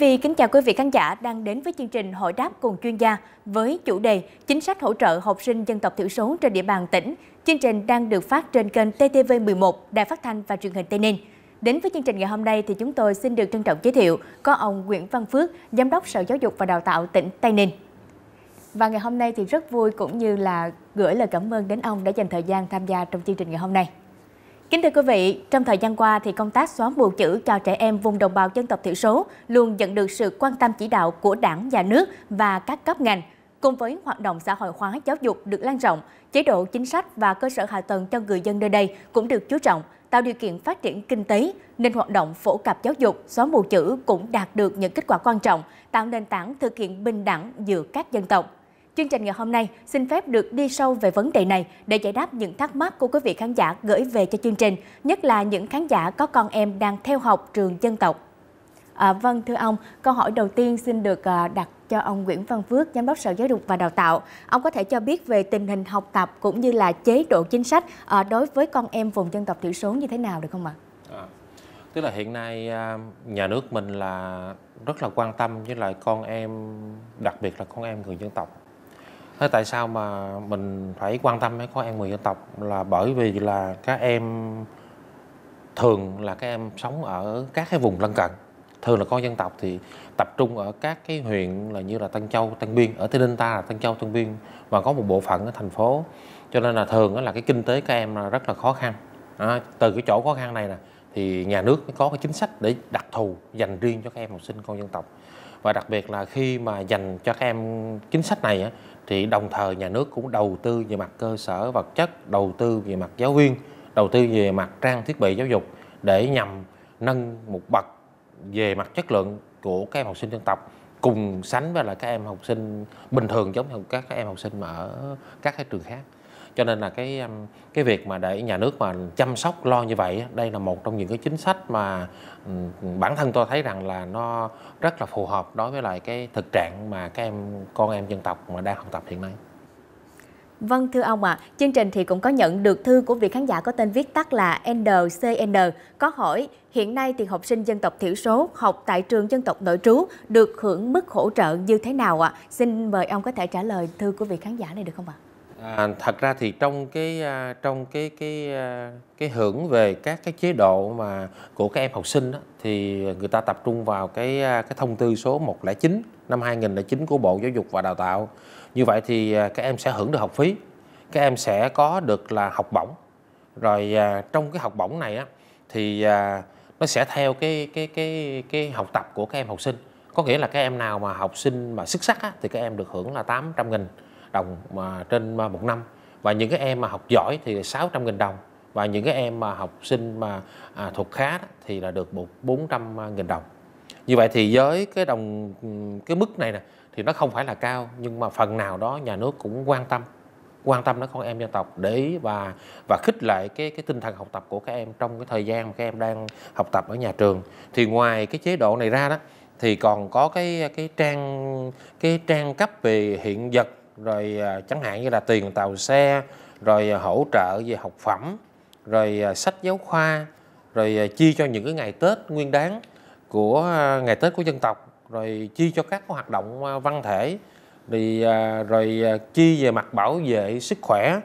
vị, kính chào quý vị khán giả đang đến với chương trình Hội đáp cùng chuyên gia với chủ đề Chính sách hỗ trợ học sinh dân tộc thiểu số trên địa bàn tỉnh. Chương trình đang được phát trên kênh TTV11, Đài Phát thanh và Truyền hình Tây Ninh. Đến với chương trình ngày hôm nay thì chúng tôi xin được trân trọng giới thiệu có ông Nguyễn Văn Phước, Giám đốc Sở Giáo dục và Đào tạo tỉnh Tây Ninh. Và ngày hôm nay thì rất vui cũng như là gửi lời cảm ơn đến ông đã dành thời gian tham gia trong chương trình ngày hôm nay. Kính thưa quý vị, trong thời gian qua thì công tác xóa mù chữ cho trẻ em vùng đồng bào dân tộc thiểu số luôn nhận được sự quan tâm chỉ đạo của Đảng, Nhà nước và các cấp ngành. Cùng với hoạt động xã hội hóa giáo dục được lan rộng, chế độ chính sách và cơ sở hạ tầng cho người dân nơi đây cũng được chú trọng, tạo điều kiện phát triển kinh tế, nên hoạt động phổ cập giáo dục xóa mù chữ cũng đạt được những kết quả quan trọng, tạo nền tảng thực hiện bình đẳng giữa các dân tộc. Chương trình ngày hôm nay xin phép được đi sâu về vấn đề này để giải đáp những thắc mắc của quý vị khán giả gửi về cho chương trình, nhất là những khán giả có con em đang theo học trường dân tộc. À, vâng thưa ông, câu hỏi đầu tiên xin được à, đặt cho ông Nguyễn Văn Phước, Giám đốc Sở Giáo dục và Đào tạo. Ông có thể cho biết về tình hình học tập cũng như là chế độ chính sách à, đối với con em vùng dân tộc thiểu số như thế nào được không ạ? À, tức là hiện nay à, nhà nước mình là rất là quan tâm với lại con em, đặc biệt là con em người dân tộc thế tại sao mà mình phải quan tâm đến các em người dân tộc là bởi vì là các em thường là các em sống ở các cái vùng lân cận thường là con dân tộc thì tập trung ở các cái huyện là như là Tân Châu, Tân Biên ở Tây Ninh ta là Tân Châu, Tân Biên và có một bộ phận ở thành phố cho nên là thường là cái kinh tế các em là rất là khó khăn à, từ cái chỗ khó khăn này nè thì nhà nước mới có cái chính sách để đặc thù dành riêng cho các em học sinh con dân tộc và đặc biệt là khi mà dành cho các em chính sách này thì đồng thời nhà nước cũng đầu tư về mặt cơ sở vật chất đầu tư về mặt giáo viên đầu tư về mặt trang thiết bị giáo dục để nhằm nâng một bậc về mặt chất lượng của các em học sinh dân tộc cùng sánh với là các em học sinh bình thường giống như các em học sinh mà ở các cái trường khác cho nên là cái um, cái việc mà để nhà nước mà chăm sóc lo như vậy đây là một trong những cái chính sách mà bản thân tôi thấy rằng là nó rất là phù hợp đối với lại cái thực trạng mà các em con em dân tộc mà đang học tập hiện nay Vâng thưa ông ạ, à, chương trình thì cũng có nhận được thư của vị khán giả có tên viết tắt là NCN có hỏi hiện nay thì học sinh dân tộc thiểu số học tại trường dân tộc nội trú được hưởng mức hỗ trợ như thế nào ạ? À? Xin mời ông có thể trả lời thư của vị khán giả này được không ạ? À? À, thật ra thì trong cái à, trong cái cái à, cái hưởng về các cái chế độ mà của các em học sinh đó, thì người ta tập trung vào cái à, cái thông tư số 109 năm 2009 của Bộ Giáo dục và Đào tạo. Như vậy thì các em sẽ hưởng được học phí. Các em sẽ có được là học bổng. Rồi trong cái học bổng này á thì nó sẽ theo cái cái cái cái học tập của các em học sinh. Có nghĩa là các em nào mà học sinh mà xuất sắc á, thì các em được hưởng là 800 nghìn đồng mà trên à, một năm và những cái em mà học giỏi thì 600 nghìn đồng và những cái em mà học sinh mà à, thuộc khá đó, thì là được một 400 nghìn đồng như vậy thì với cái đồng cái mức này nè thì nó không phải là cao nhưng mà phần nào đó nhà nước cũng quan tâm quan tâm đến con em dân tộc để ý và và khích lệ cái cái tinh thần học tập của các em trong cái thời gian mà các em đang học tập ở nhà trường thì ngoài cái chế độ này ra đó thì còn có cái cái trang cái trang cấp về hiện vật rồi à, chẳng hạn như là tiền tàu xe rồi à, hỗ trợ về học phẩm rồi à, sách giáo khoa rồi chi cho những cái ngày Tết nguyên đáng của ngày Tết của dân tộc rồi chi cho các hoạt động văn thể thì rồi chi về mặt bảo vệ sức khỏe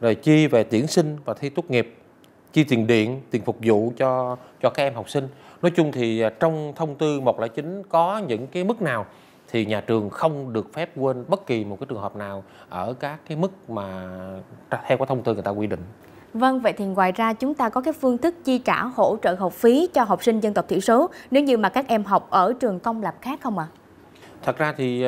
rồi chi về tuyển sinh và thi tốt nghiệp chi tiền điện tiền phục vụ cho cho các em học sinh nói chung thì trong thông tư 109 có những cái mức nào thì nhà trường không được phép quên bất kỳ một cái trường hợp nào ở các cái mức mà theo cái thông tư người ta quy định. Vâng, vậy thì ngoài ra chúng ta có cái phương thức chi trả hỗ trợ học phí cho học sinh dân tộc thiểu số nếu như mà các em học ở trường công lập khác không ạ? À? Thật ra thì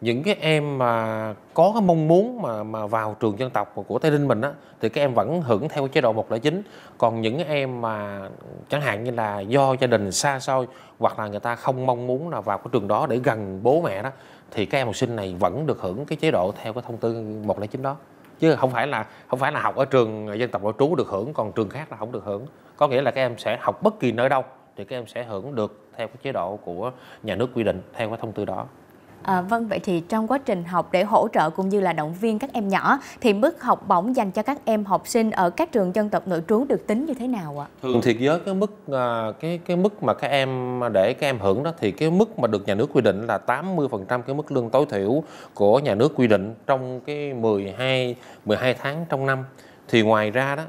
những cái em mà có cái mong muốn mà mà vào trường dân tộc của Tây Ninh mình á thì các em vẫn hưởng theo chế độ 109 còn những em mà chẳng hạn như là do gia đình xa xôi hoặc là người ta không mong muốn là vào cái trường đó để gần bố mẹ đó thì các em học sinh này vẫn được hưởng cái chế độ theo cái thông tư 109 đó chứ không phải là không phải là học ở trường dân tộc nội trú được hưởng còn trường khác là không được hưởng có nghĩa là các em sẽ học bất kỳ nơi đâu thì các em sẽ hưởng được theo cái chế độ của nhà nước quy định theo cái thông tư đó À, vâng vậy thì trong quá trình học để hỗ trợ cũng như là động viên các em nhỏ thì mức học bổng dành cho các em học sinh ở các trường dân tộc nội trú được tính như thế nào ạ? Thường thì với cái mức à, cái cái mức mà các em để các em hưởng đó thì cái mức mà được nhà nước quy định là 80% cái mức lương tối thiểu của nhà nước quy định trong cái 12 12 tháng trong năm. Thì ngoài ra đó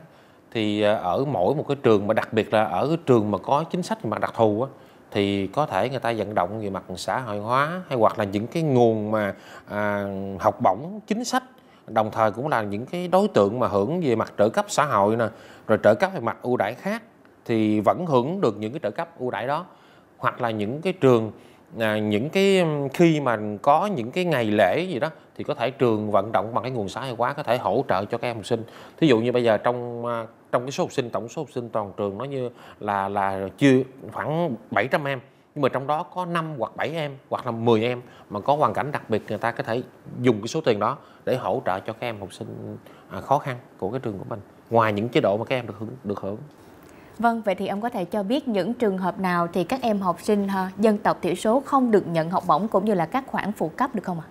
thì à, ở mỗi một cái trường mà đặc biệt là ở cái trường mà có chính sách mà đặc thù á, thì có thể người ta vận động về mặt xã hội hóa hay hoặc là những cái nguồn mà à, học bổng chính sách đồng thời cũng là những cái đối tượng mà hưởng về mặt trợ cấp xã hội nè rồi trợ cấp về mặt ưu đãi khác thì vẫn hưởng được những cái trợ cấp ưu đãi đó hoặc là những cái trường à, những cái khi mà có những cái ngày lễ gì đó thì có thể trường vận động bằng cái nguồn xã hội hóa có thể hỗ trợ cho các em học sinh thí dụ như bây giờ trong à, trong cái số học sinh tổng số học sinh toàn trường nó như là là chưa khoảng 700 em nhưng mà trong đó có 5 hoặc 7 em hoặc là 10 em mà có hoàn cảnh đặc biệt người ta có thể dùng cái số tiền đó để hỗ trợ cho các em học sinh à, khó khăn của cái trường của mình ngoài những chế độ mà các em được hưởng được hưởng Vâng, vậy thì ông có thể cho biết những trường hợp nào thì các em học sinh dân tộc thiểu số không được nhận học bổng cũng như là các khoản phụ cấp được không ạ?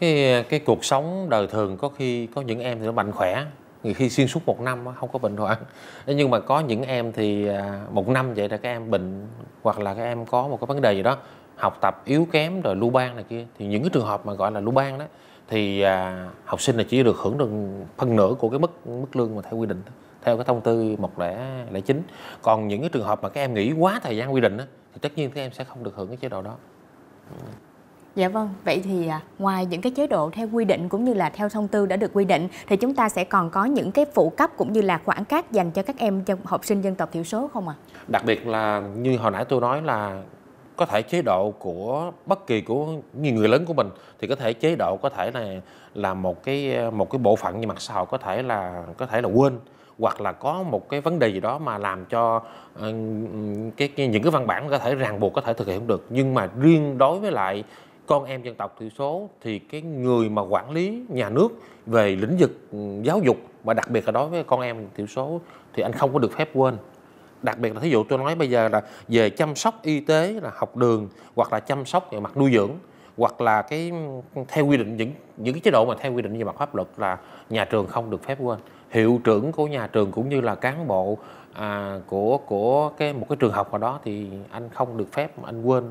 Cái cái cuộc sống đời thường có khi có những em thì nó mạnh khỏe, nhiều khi xuyên suốt một năm không có bệnh hoạn nhưng mà có những em thì à, một năm vậy là các em bệnh hoặc là các em có một cái vấn đề gì đó học tập yếu kém rồi lưu ban này kia thì những cái trường hợp mà gọi là lưu ban đó thì à, học sinh là chỉ được hưởng được phân nửa của cái mức mức lương mà theo quy định thôi theo cái thông tư 109 còn những cái trường hợp mà các em nghỉ quá thời gian quy định đó, thì tất nhiên các em sẽ không được hưởng cái chế độ đó Dạ vâng, vậy thì à, ngoài những cái chế độ theo quy định cũng như là theo thông tư đã được quy định thì chúng ta sẽ còn có những cái phụ cấp cũng như là khoảng cách dành cho các em cho học sinh dân tộc thiểu số không ạ? À? Đặc biệt là như hồi nãy tôi nói là có thể chế độ của bất kỳ của những người lớn của mình thì có thể chế độ có thể là là một cái một cái bộ phận như mặt sau có thể là có thể là quên hoặc là có một cái vấn đề gì đó mà làm cho ờ, cái, cái những cái văn bản có thể ràng buộc có thể thực hiện không được nhưng mà riêng đối với lại con em dân tộc thiểu số thì cái người mà quản lý nhà nước về lĩnh vực ừ, giáo dục và đặc biệt là đối với con em thiểu số thì anh không có được phép quên đặc biệt là thí dụ tôi nói bây giờ là về chăm sóc y tế là học đường hoặc là chăm sóc về mặt nuôi dưỡng hoặc là cái theo quy định những những cái chế độ mà theo quy định về mặt pháp luật là nhà trường không được phép quên hiệu trưởng của nhà trường cũng như là cán bộ à, của của cái một cái trường học nào đó thì anh không được phép mà anh quên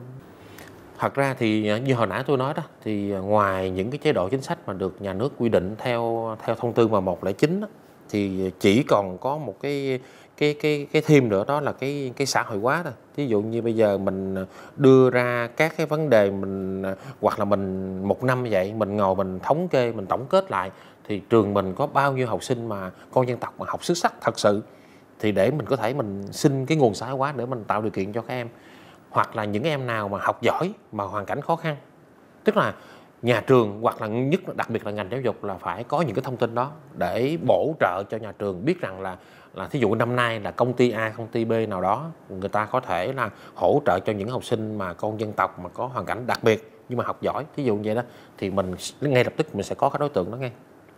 thật ra thì à, như hồi nãy tôi nói đó thì ngoài những cái chế độ chính sách mà được nhà nước quy định theo theo thông tư mà 109 đó, thì chỉ còn có một cái cái cái cái thêm nữa đó là cái cái xã hội hóa thôi ví dụ như bây giờ mình đưa ra các cái vấn đề mình hoặc là mình một năm như vậy mình ngồi mình thống kê mình tổng kết lại thì trường mình có bao nhiêu học sinh mà con dân tộc mà học xuất sắc thật sự thì để mình có thể mình xin cái nguồn xã hội hóa để mình tạo điều kiện cho các em hoặc là những em nào mà học giỏi mà hoàn cảnh khó khăn tức là nhà trường hoặc là nhất đặc biệt là ngành giáo dục là phải có những cái thông tin đó để bổ trợ cho nhà trường biết rằng là là thí dụ năm nay là công ty A công ty B nào đó người ta có thể là hỗ trợ cho những học sinh mà con dân tộc mà có hoàn cảnh đặc biệt nhưng mà học giỏi thí dụ như vậy đó thì mình ngay lập tức mình sẽ có cái đối tượng đó ngay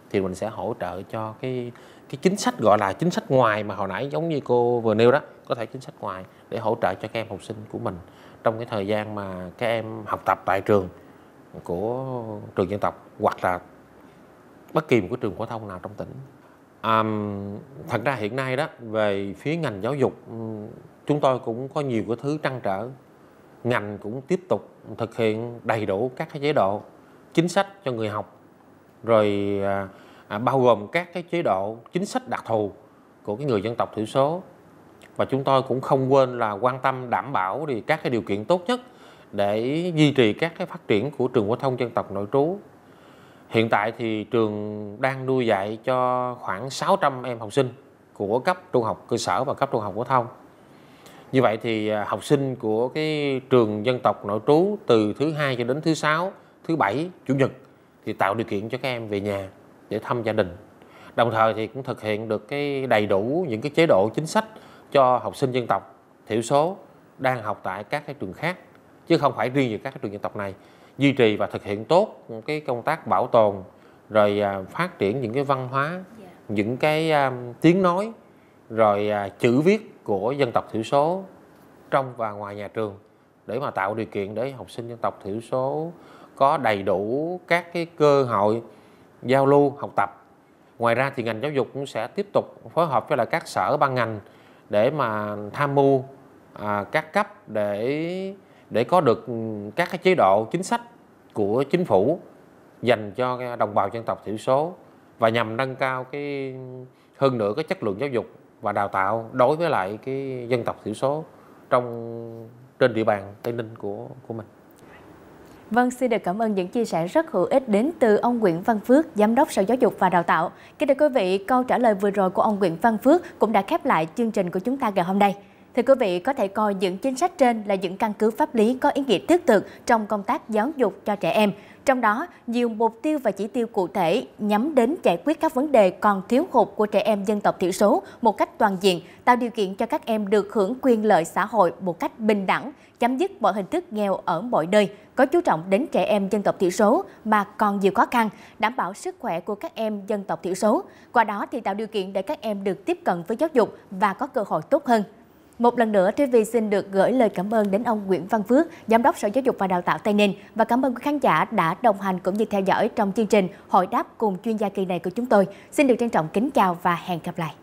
thì mình sẽ hỗ trợ cho cái cái chính sách gọi là chính sách ngoài mà hồi nãy giống như cô vừa nêu đó có thể chính sách ngoài để hỗ trợ cho các em học sinh của mình trong cái thời gian mà các em học tập tại trường của trường dân tộc hoặc là bất kỳ một cái trường phổ thông nào trong tỉnh à, thật ra hiện nay đó về phía ngành giáo dục ừ, chúng tôi cũng có nhiều cái thứ trăn trở ngành cũng tiếp tục thực hiện đầy đủ các cái chế độ chính sách cho người học rồi à, à, bao gồm các cái chế độ chính sách đặc thù của cái người dân tộc thiểu số và chúng tôi cũng không quên là quan tâm đảm bảo thì các cái điều kiện tốt nhất để duy trì các cái phát triển của trường phổ thông dân tộc nội trú. Hiện tại thì trường đang nuôi dạy cho khoảng 600 em học sinh của cấp trung học cơ sở và cấp trung học phổ thông. Như vậy thì à, học sinh của cái trường dân tộc nội trú từ thứ hai cho đến thứ sáu, thứ bảy, chủ nhật thì tạo điều kiện cho các em về nhà để thăm gia đình. Đồng thời thì cũng thực hiện được cái đầy đủ những cái chế độ chính sách cho học sinh dân tộc thiểu số đang học tại các cái trường khác chứ không phải riêng về các trường dân tộc này duy trì và thực hiện tốt cái công tác bảo tồn rồi à, phát triển những cái văn hóa dạ. những cái à, tiếng nói rồi à, chữ viết của dân tộc thiểu số trong và ngoài nhà trường để mà tạo điều kiện để học sinh dân tộc thiểu số có đầy đủ các cái cơ hội giao lưu học tập ngoài ra thì ngành giáo dục cũng sẽ tiếp tục phối hợp với lại các sở ban ngành để mà tham mưu à, các cấp để để có được ừ, các cái chế độ chính sách của chính phủ dành cho đồng bào dân tộc thiểu số và nhằm nâng cao cái hơn nữa cái chất lượng giáo dục và đào tạo đối với lại cái dân tộc thiểu số trong trên địa bàn Tây Ninh của của mình. Vâng, xin được cảm ơn những chia sẻ rất hữu ích đến từ ông Nguyễn Văn Phước, Giám đốc Sở Giáo dục và Đào tạo. Kính thưa quý vị, câu trả lời vừa rồi của ông Nguyễn Văn Phước cũng đã khép lại chương trình của chúng ta ngày hôm nay. Thưa quý vị, có thể coi những chính sách trên là những căn cứ pháp lý có ý nghĩa thiết thực trong công tác giáo dục cho trẻ em. Trong đó, nhiều mục tiêu và chỉ tiêu cụ thể nhắm đến giải quyết các vấn đề còn thiếu hụt của trẻ em dân tộc thiểu số một cách toàn diện, tạo điều kiện cho các em được hưởng quyền lợi xã hội một cách bình đẳng, chấm dứt mọi hình thức nghèo ở mọi nơi, có chú trọng đến trẻ em dân tộc thiểu số mà còn nhiều khó khăn, đảm bảo sức khỏe của các em dân tộc thiểu số. Qua đó thì tạo điều kiện để các em được tiếp cận với giáo dục và có cơ hội tốt hơn. Một lần nữa, TV xin được gửi lời cảm ơn đến ông Nguyễn Văn Phước, Giám đốc Sở Giáo dục và Đào tạo Tây Ninh và cảm ơn quý khán giả đã đồng hành cũng như theo dõi trong chương trình hội đáp cùng chuyên gia kỳ này của chúng tôi. Xin được trân trọng kính chào và hẹn gặp lại.